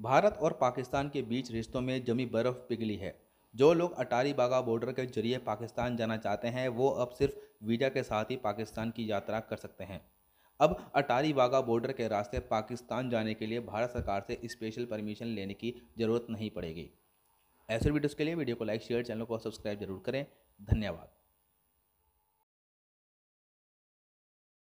भारत और पाकिस्तान के बीच रिश्तों में जमी बर्फ़ पिघली है जो लोग अटारी बागा बॉर्डर के जरिए पाकिस्तान जाना चाहते हैं वो अब सिर्फ वीज़ा के साथ ही पाकिस्तान की यात्रा कर सकते हैं अब अटारी बागा बॉर्डर के रास्ते पाकिस्तान जाने के लिए भारत सरकार से स्पेशल परमिशन लेने की ज़रूरत नहीं पड़ेगी ऐसे वीडियोज़ के लिए वीडियो को लाइक शेयर चैनल को सब्सक्राइब जरूर करें धन्यवाद